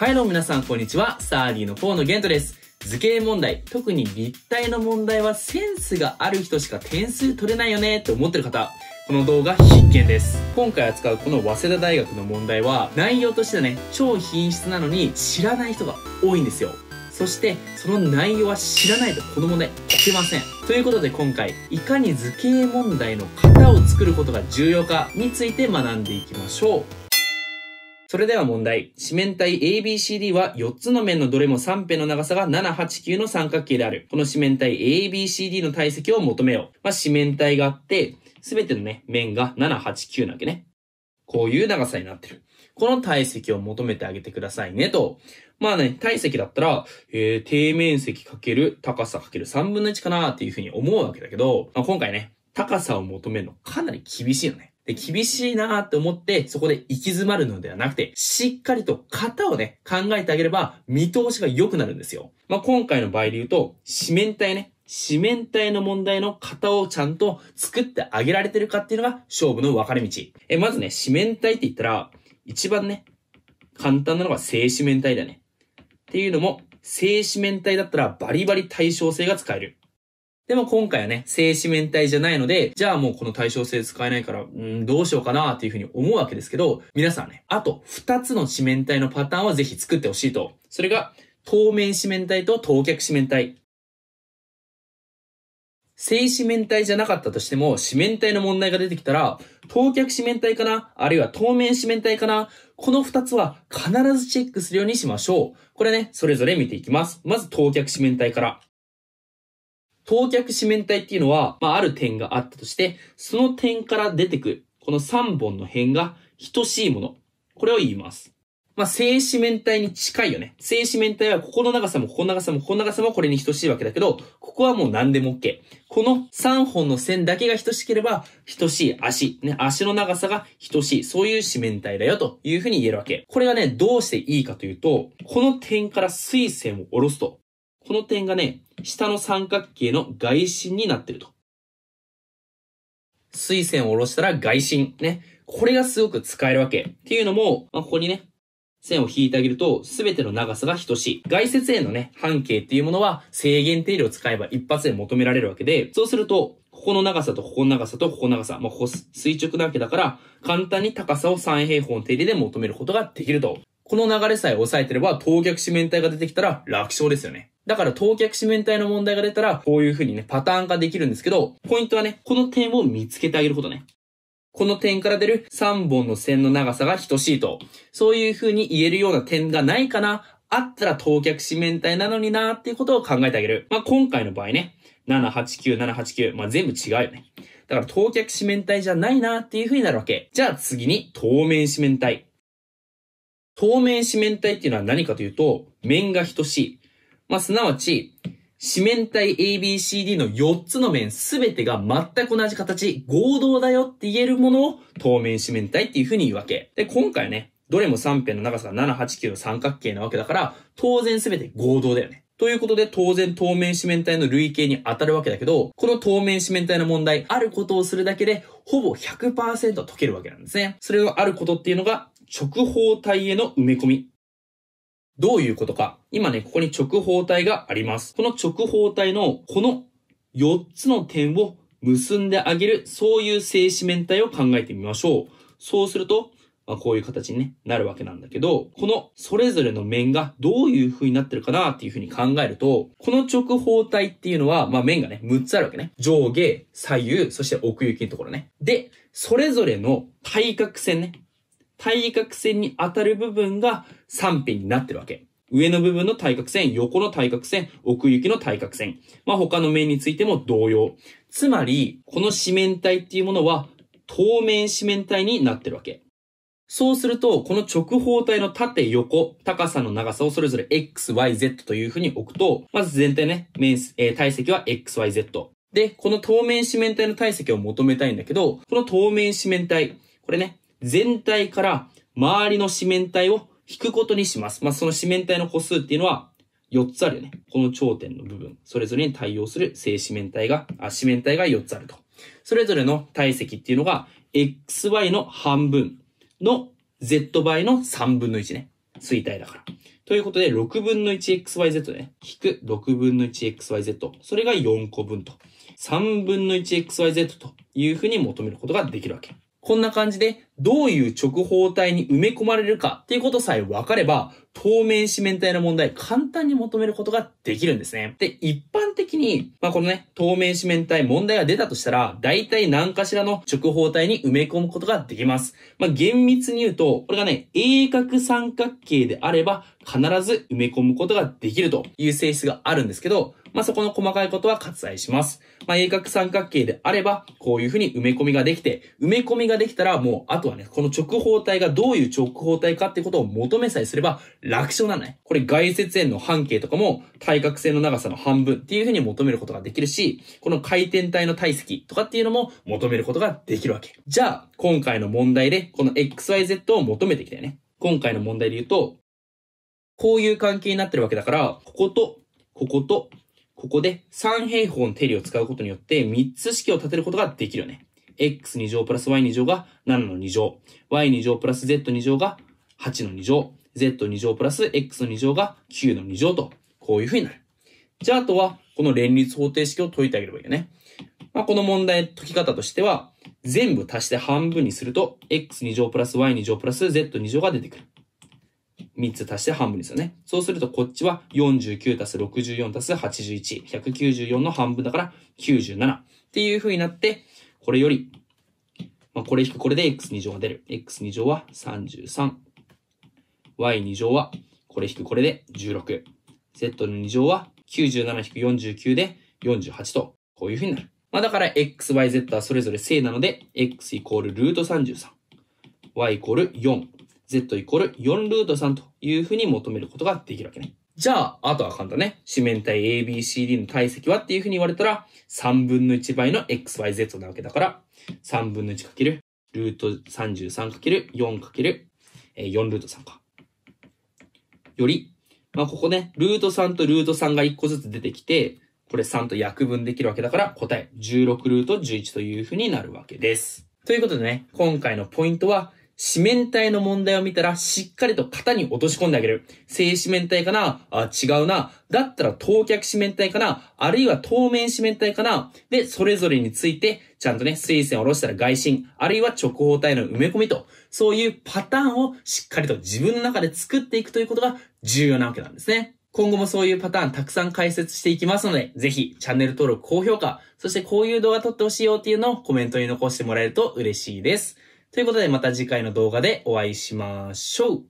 はいどうも皆さんこんにちは。サーディの河野玄斗です。図形問題、特に立体の問題はセンスがある人しか点数取れないよねって思ってる方、この動画必見です。今回扱うこの早稲田大学の問題は、内容としてはね、超品質なのに知らない人が多いんですよ。そしてその内容は知らないとこの問題解けませんということで今回いかに図形問題の型を作ることが重要かについて学んでいきましょうそれでは問題。四面体 ABCD は4つの面のどれも3辺の長さが7、8、9の三角形である。この四面体 ABCD の体積を求めよう。まあ、四面体があって、すべてのね、面が7、8、9なわけね。こういう長さになってる。この体積を求めてあげてくださいねと。まあね、体積だったら、えー、底面積かける高さかける3分の1かなっていうふうに思うわけだけど、まあ、今回ね、高さを求めるのかなり厳しいよね。で、厳しいなーって思って、そこで行き詰まるのではなくて、しっかりと型をね、考えてあげれば、見通しが良くなるんですよ。まあ、今回の場合で言うと、四面体ね、四面体の問題の型をちゃんと作ってあげられてるかっていうのが勝負の分かれ道。え、まずね、四面体って言ったら、一番ね、簡単なのが正四面体だね。っていうのも、正四面体だったらバリバリ対称性が使える。でも今回はね、静止面体じゃないので、じゃあもうこの対称性使えないから、ん、どうしようかなっていうふうに思うわけですけど、皆さんね、あと2つの四面体のパターンはぜひ作ってほしいと。それが、透明四面体と当脚四面体。正四面体じゃなかったとしても、四面体の問題が出てきたら、当脚四面体かなあるいは透明四面体かなこの二つは必ずチェックするようにしましょう。これね、それぞれ見ていきます。まず当脚四面体から。当脚四面体っていうのは、まあ、ある点があったとして、その点から出てくる、この3本の辺が等しいもの。これを言います。まあ、正四面体に近いよね。正四面体はここの長さもここの長さもここの長さもこれに等しいわけだけど、ここはもう何でも OK。この3本の線だけが等しければ、等しい足。ね、足の長さが等しい。そういう四面体だよというふうに言えるわけ。これがね、どうしていいかというと、この点から水線を下ろすと、この点がね、下の三角形の外心になってると。水線を下ろしたら外心。ね。これがすごく使えるわけ。っていうのも、まあ、ここにね、線を引いてあげると、すべての長さが等しい。外接円のね、半径っていうものは制限定理を使えば一発で求められるわけで、そうすると、ここの長さとここの長さとここの長さ、まあ、ここ垂直なわけだから、簡単に高さを三平方の定理で求めることができると。この流れさえ押さえてれば、等脚四面体が出てきたら楽勝ですよね。だから当客四面体の問題が出たら、こういう風にね、パターン化できるんですけど、ポイントはね、この点を見つけてあげることね。この点から出る3本の線の長さが等しいと、そういう風に言えるような点がないかな、あったら当客四面体なのになっていうことを考えてあげる。まあ、今回の場合ね、789、789、まあ、全部違うよね。だから当客四面体じゃないなっていう風になるわけ。じゃあ次に当面四面体。当面四面体っていうのは何かというと、面が等しい。まあ、すなわち、四面体 ABCD の4つの面すべてが全く同じ形、合同だよって言えるものを透明四面体っていう風に言うわけ。で、今回ね、どれも3辺の長さが7、8、9の三角形なわけだから、当然すべて合同だよね。ということで、当然透明四面体の類型に当たるわけだけど、この透明四面体の問題、あることをするだけで、ほぼ100%解けるわけなんですね。それがあることっていうのが、直方体への埋め込みどういうことか。今ね、ここに直方体があります。この直方体のこの4つの点を結んであげる、そういう静止面体を考えてみましょう。そうすると、まあ、こういう形に、ね、なるわけなんだけど、このそれぞれの面がどういう風になってるかなっていう風に考えると、この直方体っていうのは、まあ、面がね、6つあるわけね。上下、左右、そして奥行きのところね。で、それぞれの対角線ね、対角線に当たる部分が3辺になってるわけ。上の部分の対角線、横の対角線、奥行きの対角線。まあ、他の面についても同様。つまり、この四面体っていうものは、透明四面体になってるわけ。そうすると、この直方体の縦横、高さの長さをそれぞれ x, y, z というふうに置くと、まず全体ね、面、えー、体積は x, y, z。で、この透明四面体の体積を求めたいんだけど、この透明四面体、これね、全体から周りの四面体を引くことにします。まあ、その四面体の個数っていうのは4つあるよね。この頂点の部分、それぞれに対応する正四面体が、あ、四面体が4つあると。それぞれの体積っていうのが、xy の半分の z 倍の3分の1ね。衰体だから。ということで、6分の 1xyz ね。引く6分の 1xyz。それが4個分と。3分の 1xyz というふうに求めることができるわけ。こんな感じで、どういう直方体に埋め込まれるかっていうことさえ分かれば、透明四面体の問題簡単に求めることができるんですね。で、一般的に、まあ、このね、透明四面体問題が出たとしたら、大体何かしらの直方体に埋め込むことができます。まあ、厳密に言うと、これがね、鋭角三角形であれば、必ず埋め込むことができるという性質があるんですけど、まあ、そこの細かいことは割愛します。まあ、鋭角三角形であれば、こういうふうに埋め込みができて、埋め込みができたら、もう、あとはね、この直方体がどういう直方体かってことを求めさえすれば楽勝なのね。これ外接円の半径とかも、対角線の長さの半分っていうふうに求めることができるし、この回転体の体積とかっていうのも求めることができるわけ。じゃあ、今回の問題で、この XYZ を求めてきたいね。今回の問題で言うと、こういう関係になってるわけだから、ここと、ここと、ここで3平方の定理を使うことによって3つ式を立てることができるよね。x2 乗プラス y2 乗が7の2乗、y2 乗プラス z2 乗が8の2乗、z2 乗プラス x 2乗が9の2乗と、こういう風になる。じゃあ、あとは、この連立方程式を解いてあげればいいよね。まあ、この問題解き方としては、全部足して半分にすると、x2 乗プラス y2 乗プラス z2 乗が出てくる。3つ足して半分ですよね。そうするとこっちは49足す64足す81。194の半分だから97。っていう風になって、これより、まあ、これ引くこれで x2 乗が出る。x2 乗は33。y2 乗は、これ引くこれで16。z の2乗は97-49で48と、こういう風になる。まあ、だから x, y, z はそれぞれ正なので、x イコールルート33。y イコール4。z イコール4ルート3というふうに求めることができるわけね。じゃあ、あとは簡単ね。四面体 ABCD の体積はっていうふうに言われたら、3分の1倍の XYZ なわけだから、3分の1る、ルート3 3る、4 × 4ルート3か。より、まあ、ここね、ルート3とルート3が1個ずつ出てきて、これ3と約分できるわけだから、答え16ルート11というふうになるわけです。ということでね、今回のポイントは、四面体の問題を見たら、しっかりと型に落とし込んであげる。正四面体かなあ、違うな。だったら当脚四面体かなあるいは透面四面体かなで、それぞれについて、ちゃんとね、水線を下ろしたら外心、あるいは直方体の埋め込みと、そういうパターンをしっかりと自分の中で作っていくということが重要なわけなんですね。今後もそういうパターンたくさん解説していきますので、ぜひチャンネル登録、高評価、そしてこういう動画撮ってほしいよっていうのをコメントに残してもらえると嬉しいです。ということでまた次回の動画でお会いしましょう。